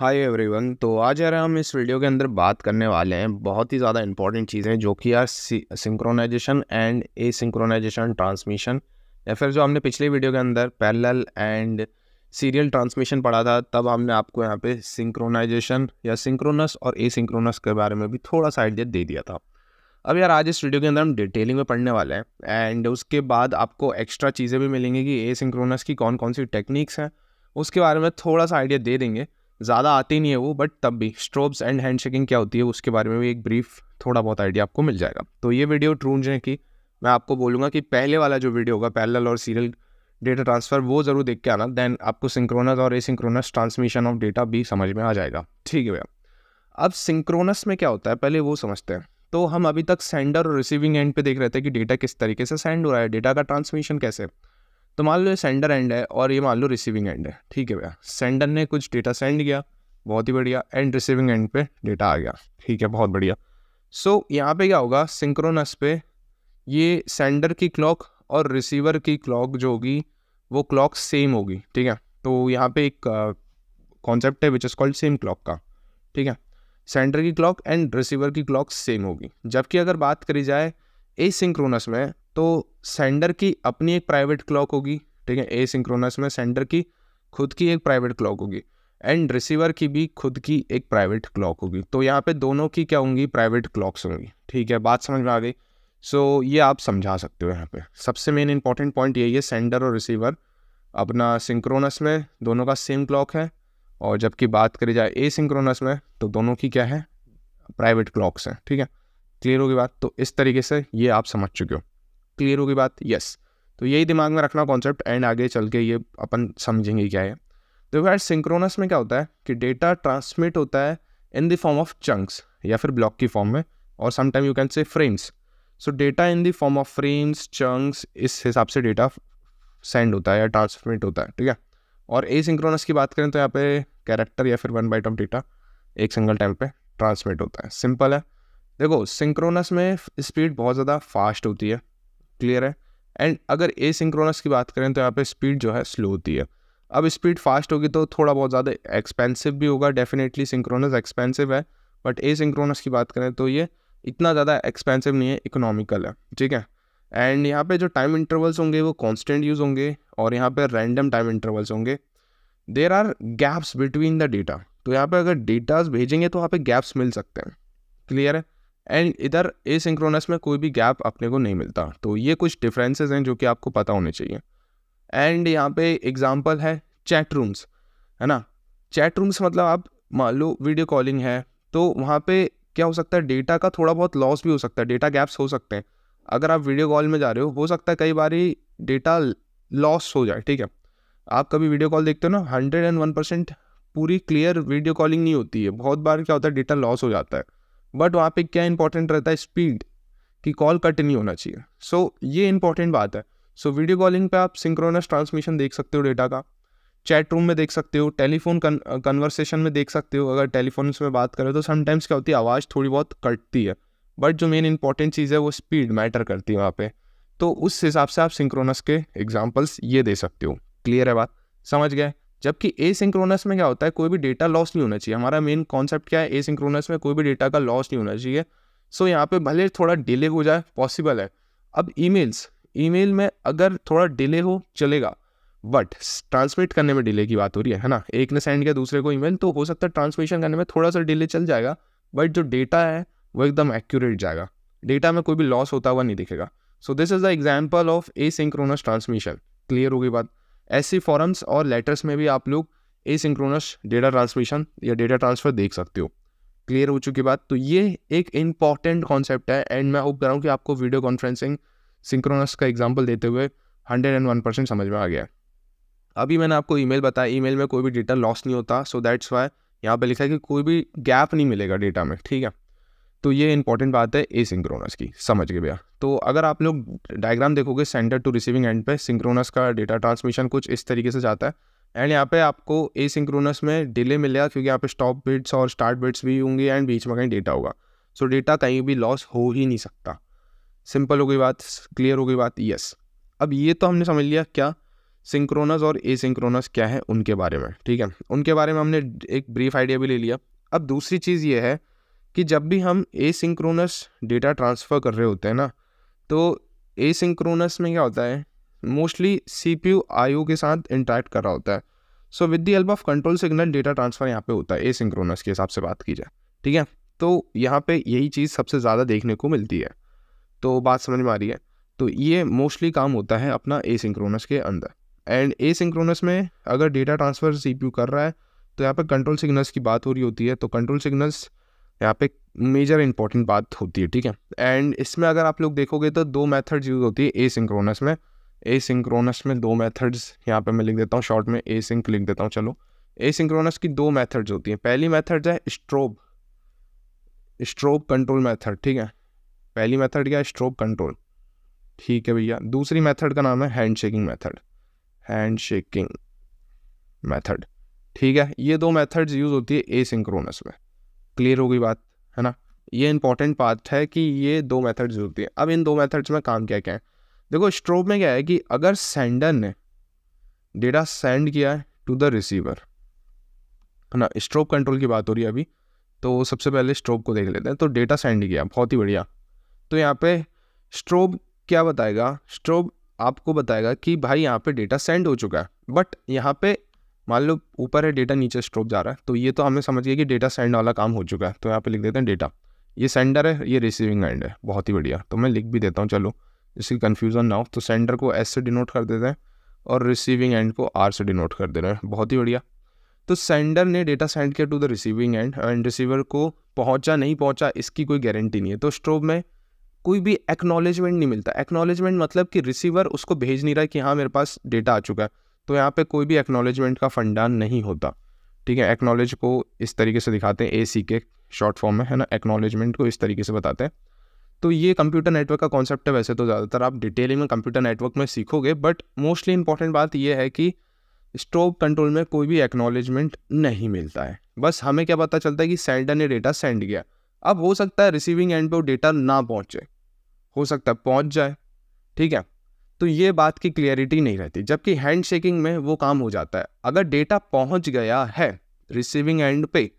hi everyone तो आज यार हम इस वीडियो के अंदर बात करने वाले हैं बहुत ही ज़्यादा इंपॉर्टेंट चीज़ें जो कि यार synchronisation and asynchronisation transmission या फिर जो हमने पिछले वीडियो के अंदर पैरेलल एंड सीरियल ट्रांसमिशन पढ़ा था तब हमने आपको यहाँ पे सिंक्रोनाइजेशन या सिंक्रोनस और ए सिंक्रोनस के बारे में भी थोड़ा सा आइडिया दे दिया था अब यार आज इस वीडियो के अंदर हम डिटेलिंग में पढ़ने वाले हैं एंड उसके बाद आपको एक्स्ट्रा चीज़ें भी मिलेंगी कि ए सिंक्रोनस की कौन कौन सी टेक्निक्स हैं उसके बारे में थोड़ा सा आइडिया दे देंगे ज़्यादा आती नहीं है वो बट तब भी स्ट्रोब्स एंड हैंड शेकिंग क्या होती है उसके बारे में भी एक ब्रीफ थोड़ा बहुत आइडिया आपको मिल जाएगा तो ये वीडियो है की मैं आपको बोलूँगा कि पहले वाला जो वीडियो होगा पैरल और सीरियल डेटा ट्रांसफ़र वो ज़रूर देख के आना देन आपको सिंक्रोनस और एसिंक्रोनस ट्रांसमिशन ऑफ डेटा भी समझ में आ जाएगा ठीक है भैया अब सिंक्रोनस में क्या होता है पहले वो समझते हैं तो हम अभी तक सेंडर और रिसीविंग एंड पे देख रहे थे कि डेटा किस तरीके से सेंड हो रहा है डेटा का ट्रांसमिशन कैसे तो मान लो ये सेंडर एंड है और ये मान लो रिसीविंग एंड है ठीक है भैया सेंडर ने कुछ डेटा सेंड किया बहुत ही बढ़िया एंड रिसीविंग एंड पे डेटा आ गया ठीक है बहुत बढ़िया सो so, यहाँ पे क्या होगा सिंक्रोनस पे ये सेंडर की क्लॉक और रिसीवर की क्लॉक जो होगी वो क्लॉक सेम होगी ठीक है तो यहाँ पे एक कॉन्सेप्ट है which is called same clock का ठीक है सेंडर की क्लॉक एंड रिसीवर की क्लॉक सेम होगी जबकि अगर बात करी जाए ए सिंक्रोनस में तो सेंडर की अपनी एक प्राइवेट क्लॉक होगी ठीक है ए सिंक्रोनस में सेंडर की खुद की एक प्राइवेट क्लॉक होगी एंड रिसीवर की भी खुद की एक प्राइवेट क्लॉक होगी तो यहाँ पे दोनों की क्या होंगी प्राइवेट क्लॉक्स होंगी ठीक है बात समझ में आ गई सो so, ये आप समझा सकते हो यहाँ पे सबसे मेन इंपॉर्टेंट पॉइंट यही है सेंडर और रिसीवर अपना सिंक्रोनस में दोनों का सेम क्लॉक है और जबकि बात करी जाए ए सिंक्रोनस में तो दोनों की क्या है प्राइवेट क्लॉक्स हैं ठीक है क्लियर होगी बात तो इस तरीके से ये आप समझ चुके हो क्लियर होगी बात यस तो यही दिमाग में रखना कॉन्सेप्ट एंड आगे चल के ये अपन समझेंगे क्या है देखो तो यार सिंक्रोनस में क्या होता है कि डेटा ट्रांसमिट होता है in the form of chunks या फिर ब्लॉक की फॉर्म में और sometime you can say frames so data in the form of frames chunks इस हिसाब से डेटा सेंड होता है या ट्रांसमिट होता है ठीक है और ए सिंक्रोनस की बात करें तो यहाँ पे कैरेक्टर या फिर वन बाइट ऑफ डेटा एक सिंगल टाइम पे ट्रांसमिट होता है सिंपल है देखो सिंक्रोनस में स्पीड बहुत ज़्यादा फास्ट होती है क्लियर है एंड अगर ए सिंक्रोनस की बात करें तो यहाँ पे स्पीड जो है स्लो होती है अब स्पीड फास्ट होगी तो थोड़ा बहुत ज़्यादा एक्सपेंसिव भी होगा डेफिनेटली सिंक्रोनस एक्सपेंसिव है बट ए सिंक्रोनस की बात करें तो ये इतना ज़्यादा एक्सपेंसिव नहीं है इकोनॉमिकल है ठीक है एंड यहाँ पे जो टाइम इंटरवल्स होंगे वो कांस्टेंट यूज़ होंगे और यहाँ पे रैंडम टाइम इंटरवल्स होंगे there are gaps between the data तो यहाँ पे अगर डेटाज भेजेंगे तो वहाँ पे गैप्स मिल सकते हैं क्लियर है एंड इधर सिंक्रोनस में कोई भी गैप अपने को नहीं मिलता तो ये कुछ डिफरेंसेस हैं जो कि आपको पता होने चाहिए एंड यहाँ पे एग्जांपल है चैट रूम्स है ना चैट रूम्स मतलब आप मान लो वीडियो कॉलिंग है तो वहाँ पे क्या हो सकता है डेटा का थोड़ा बहुत लॉस भी हो सकता है डेटा गैप्स हो सकते हैं अगर आप वीडियो कॉल में जा रहे हो हो सकता है कई बार ही डेटा लॉस हो जाए ठीक है आप कभी वीडियो कॉल देखते हो ना हंड्रेड एंड वन परसेंट पूरी क्लियर वीडियो कॉलिंग नहीं होती है बहुत बार क्या होता है डेटा लॉस हो जाता है बट वहाँ पे क्या इंपॉर्टेंट रहता है स्पीड कि कॉल कट नहीं होना चाहिए सो so, ये इंपॉर्टेंट बात है सो वीडियो कॉलिंग पे आप सिंक्रोनस ट्रांसमिशन देख सकते हो डेटा का चैट रूम में देख सकते हो टेलीफोन कन्वर्सेशन में देख सकते हो अगर टेलीफोन में बात करें तो समटाइम्स क्या होती है आवाज़ थोड़ी बहुत कटती है बट जो मेन इंपॉर्टेंट चीज़ है वो स्पीड मैटर करती है वहाँ पे तो उस हिसाब से आप सिंक्रोनस के एग्जाम्पल्स ये दे सकते हो क्लियर है बात समझ गए जबकि ए सिंक्रोनस में क्या होता है कोई भी डेटा लॉस नहीं होना चाहिए हमारा मेन कॉन्सेप्ट क्या है ए सिंक्रोनस में कोई भी डेटा का लॉस नहीं होना चाहिए सो so, यहाँ पे भले थोड़ा डिले हो जाए पॉसिबल है अब ईमेल्स ईमेल में अगर थोड़ा डिले हो चलेगा बट ट्रांसमिट करने में डिले की बात हो रही है है ना एक ने सेंड किया दूसरे को ईमेल तो हो सकता है ट्रांसमिशन करने में थोड़ा सा डिले चल जाएगा बट जो डेटा है वो एकदम एक्यूरेट जाएगा डेटा में कोई भी लॉस होता हुआ नहीं दिखेगा so this is the example of asynchronous transmission clear होगी बात ऐसे फॉरम्स और लेटर्स में भी आप लोग ए सिंक्रोनस डेटा ट्रांसमिशन या डेटा ट्रांसफ़र देख सकते हो क्लियर हो चुकी बात तो ये एक इम्पॉर्टेंट कॉन्सेप्ट है एंड मैं होप कर रहा हूँ कि आपको वीडियो कॉन्फ्रेंसिंग सिंक्रोनस का एग्जाम्पल देते हुए हंड्रेड एंड वन परसेंट समझ में आ गया अभी मैंने आपको ईमेल बताया ईमेल में कोई भी डेटा लॉस नहीं होता सो दैट्स वाई यहाँ पे लिखा है कि कोई भी गैप नहीं मिलेगा डेटा में ठीक है तो ये इंपॉर्टेंट बात है ए सिंक्रोनस की समझ गए भैया तो अगर आप लोग डायग्राम देखोगे सेंटर टू रिसीविंग एंड पे सिंक्रोनस का डेटा ट्रांसमिशन कुछ इस तरीके से जाता है एंड यहाँ पे आपको ए सिंक्रोनस में डिले मिलेगा क्योंकि यहाँ पे स्टॉप बिट्स और स्टार्ट बिट्स भी होंगे एंड बीच में कहीं डेटा होगा सो so, डेटा कहीं भी लॉस हो ही नहीं सकता सिंपल हो गई बात क्लियर हो गई बात यस अब ये तो हमने समझ लिया क्या सिंक्रोनस और ए सिंक्रोनस क्या है उनके बारे में ठीक है उनके बारे में हमने एक ब्रीफ आइडिया भी ले लिया अब दूसरी चीज़ ये है कि जब भी हम एसिंक्रोनस डेटा ट्रांसफ़र कर रहे होते हैं ना तो एसिंक्रोनस में क्या होता है mostly C P U I के साथ इंटरेक्ट कर रहा होता है so with the help of control signal data transfer यहाँ पे होता है एसिंक्रोनस के हिसाब से बात की जाए ठीक है तो यहाँ पे यही चीज़ सबसे ज़्यादा देखने को मिलती है तो बात समझ में आ रही है तो ये मोस्टली काम होता है अपना एसिंक्रोनस के अंदर एंड एसिंक्रोनस में अगर डेटा ट्रांसफ़र सी कर रहा है तो यहाँ पर कंट्रोल सिग्नल्स की बात हो रही होती है तो कंट्रोल सिग्नल्स यहाँ पे मेजर इंपॉर्टेंट बात होती है ठीक है एंड इसमें अगर आप लोग देखोगे तो दो मेथड्स यूज़ होती है ए सिंक्रोनस में ए सिंक्रोनस में दो मेथड्स यहाँ पे मैं लिख देता हूँ शॉर्ट में ए सिंक लिख देता हूँ चलो ए सिंक्रोनस की दो मेथड्स होती हैं पहली मेथड है स्ट्रोब स्ट्रोब कंट्रोल मेथड ठीक है पहली मेथड क्या है स्ट्रोब कंट्रोल ठीक है भैया दूसरी मेथड का नाम है handshaking method handshaking method ठीक है ये दो मेथड्स यूज़ होती है ए सिंक्रोनस में क्लियर होगी बात है ना ये इंपॉर्टेंट पार्ट है कि ये दो मेथड्स होती हैं अब इन दो मेथड्स में काम क्या क्या है देखो स्ट्रोब में क्या है कि अगर सेंडर ने डेटा सेंड किया है टू द रिसीवर है ना स्ट्रोब कंट्रोल की बात हो रही है अभी तो सबसे पहले स्ट्रोब को देख लेते हैं तो डेटा सेंड किया बहुत ही बढ़िया तो यहाँ पे स्ट्रोब क्या बताएगा स्ट्रोब आपको बताएगा कि भाई यहाँ पे डेटा सेंड हो चुका है बट यहाँ पे मान लो ऊपर है डेटा नीचे स्ट्रोक जा रहा है तो ये तो हमें समझ गया कि डेटा सेंड वाला काम हो चुका है तो यहाँ पे लिख देते हैं डेटा ये सेंडर है ये रिसीविंग एंड है बहुत ही बढ़िया तो मैं लिख भी देता हूँ चलो इसकी कन्फ्यूज़न ना हो तो सेंडर को एस से डिनोट कर देते हैं और रिसीविंग एंड को आर से डिनोट कर दे रहे हैं बहुत ही बढ़िया तो सेंडर ने डेटा सेंड किया to the receiving end and receiver को पहुंचा नहीं पहुंचा इसकी कोई गारंटी नहीं है तो स्ट्रोब में कोई भी एक्नॉलेजमेंट नहीं मिलता एक्नॉलेजमेंट मतलब कि रिसीवर उसको भेज नहीं रहा है कि हाँ मेरे पास डेटा आ चुका है तो यहाँ पे कोई भी एक्नॉलेजमेंट का फंडा नहीं होता ठीक है एक्नॉलेज को इस तरीके से दिखाते हैं ए सी के शॉर्ट फॉर्म में है ना एक्नॉलेजमेंट को इस तरीके से बताते हैं तो ये कंप्यूटर नेटवर्क का कॉन्सेप्ट है वैसे तो ज़्यादातर आप डिटेलिंग में कंप्यूटर नेटवर्क में सीखोगे बट मोस्टली इंपॉर्टेंट बात यह है कि स्ट्रोक कंट्रोल में कोई भी एक्नॉलेजमेंट नहीं मिलता है बस हमें क्या पता चलता है कि सेंडर ने डेटा सेंड किया अब हो सकता है रिसीविंग एंड पे वो डेटा ना पहुँचे हो सकता है पहुँच जाए ठीक है तो ये बात की क्लियरिटी नहीं रहती जबकि हैंड शेकिंग में वो काम हो जाता है अगर डेटा पहुंच गया है रिसीविंग एंड पे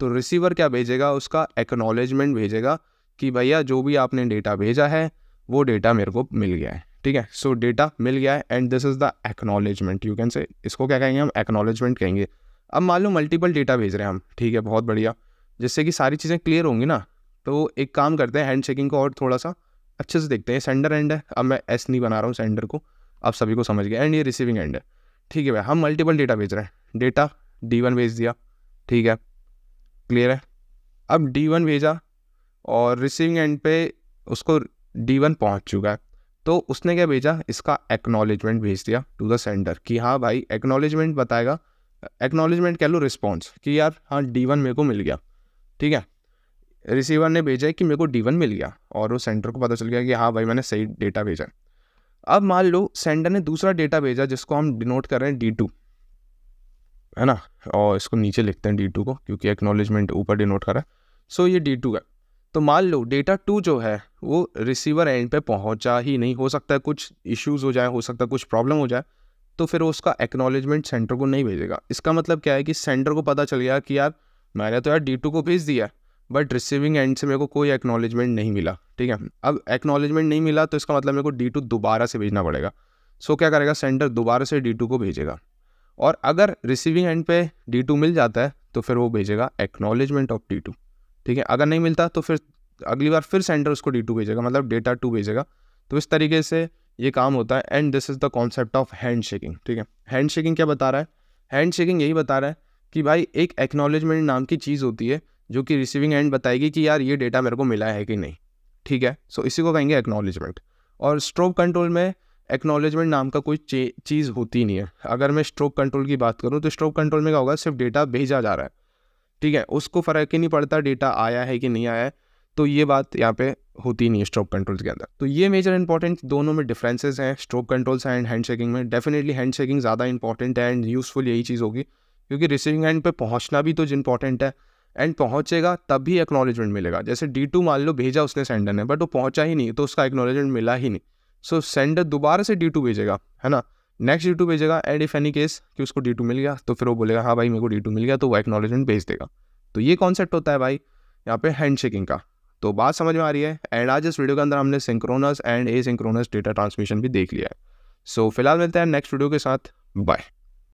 तो रिसीवर क्या भेजेगा उसका एक्नॉलेजमेंट भेजेगा कि भैया जो भी आपने डेटा भेजा है वो डेटा मेरे को मिल गया है ठीक है सो डेटा मिल गया है and this is the acknowledgement you can say इसको क्या कहेंगे हम एक्नॉलेजमेंट कहेंगे अब मान लो मल्टीपल डेटा भेज रहे हैं हम ठीक है बहुत बढ़िया जिससे कि सारी चीज़ें क्लियर होंगी ना तो एक काम करते हैं हैंड शेकिंग को और थोड़ा सा अच्छे से देखते हैं सेंडर एंड है अब मैं एस नहीं बना रहा हूँ सेंडर को आप सभी को समझ गए एंड ये रिसीविंग एंड है ठीक है भाई हम मल्टीपल डेटा भेज रहे हैं डेटा डी वन भेज दिया ठीक है क्लियर है अब डी वन भेजा और रिसीविंग एंड पे उसको डी वन पहुँच चुका है तो उसने क्या भेजा इसका एक्नॉलेजमेंट भेज दिया टू द सेंडर कि हाँ भाई एक्नॉलेजमेंट बताएगा एक्नॉलेजमेंट कह लो रिस्पॉन्स कि यार हाँ डी वन मेरे को मिल गया ठीक है रिसीवर ने भेजा है कि मेरे को डी वन मिल गया और वो सेंटर को पता चल गया कि हाँ भाई मैंने सही डेटा भेजा है अब मान लो सेंडर ने दूसरा डेटा भेजा जिसको हम डिनोट कर रहे हैं डी टू है ना और इसको नीचे लिखते हैं डी टू को क्योंकि एक्नोलिजमेंट ऊपर डिनोट कर रहा है सो ये डी टू है तो मान लो डेटा टू जो है वो रिसीवर एंड पे पहुंचा ही नहीं हो सकता है कुछ इश्यूज हो जाए हो सकता है कुछ प्रॉब्लम हो जाए तो फिर उसका एक्नॉलेजमेंट सेंटर को नहीं भेजेगा इसका मतलब क्या है कि सेंटर को पता चल गया कि यार मैंने तो यार डी टू को भेज दिया है बट रिसीविंग एंड से मेरे को कोई एक्नॉलेजमेंट नहीं मिला ठीक है अब एक्नॉलेजमेंट नहीं मिला तो इसका मतलब मेरे को डी टू दोबारा से भेजना पड़ेगा सो so, क्या करेगा सेंटर दोबारा से डी टू को भेजेगा और अगर रिसीविंग एंड पे डी टू मिल जाता है तो फिर वो भेजेगा एक्नॉलेजमेंट ऑफ डी टू ठीक है अगर नहीं मिलता तो फिर अगली बार फिर सेंटर उसको डी टू भेजेगा मतलब डेटा टू भेजेगा तो इस तरीके से ये काम होता है and this is the concept of handshaking ठीक है हैंड शेकिंग क्या बता रहा है हैंड शेकिंग यही बता रहा है कि भाई एक एक्नॉलेजमेंट नाम की चीज़ होती है जो कि रिसीविंग एंड बताएगी कि यार ये डेटा मेरे को मिला है कि नहीं ठीक है सो इसी को कहेंगे एक्नॉलेजमेंट और स्ट्रोक कंट्रोल में एक्नॉलेजमेंट नाम का कोई चीज़ होती नहीं है अगर मैं स्ट्रोक कंट्रोल की बात करूँ तो स्ट्रोक कंट्रोल में क्या होगा सिर्फ डेटा भेजा जा रहा है ठीक है उसको फ़र्क ही नहीं पड़ता डेटा आया है कि नहीं आया है तो ये बात यहाँ पे होती नहीं है स्ट्रोक कंट्रोल के अंदर तो ये मेजर इंपॉर्टेंट दोनों में डिफरेंसेस हैं strobe controls and handshaking में डेफिनेटली हैंड शेकिंग ज़्यादा इंपॉर्टेंट है एंड यूज़फुल यही चीज़ होगी क्योंकि रिसीविंग एंड पे पहुँचना भी तो इंपॉर्टेंट है एंड पहुंचेगा भी एक्नोलेजमेंट मिलेगा जैसे डी टू मान लो भेजा उसने सेंडर ने बट वो पहुंचा ही नहीं तो उसका एक्नोलेजमेंट मिला ही नहीं सो so, सेंडर दोबारा से डी टू भेजेगा है ना नेक्स्ट डी टू भेजेगा एंड इफ एनी केस कि उसको डी टू मिल गया तो फिर वो बोलेगा हाँ भाई मेरे को डी टू मिल गया तो वो एक्नोलेजमेंट भेज देगा तो ये कॉन्सेप्ट होता है भाई यहाँ पे हैंड शेकिंग का तो बात समझ में आ रही है एंड आज इस वीडियो के अंदर हमने synchronous and a data transmission भी देख लिया है सो so, फिलहाल मिलते हैं नेक्स्ट वीडियो के साथ बाय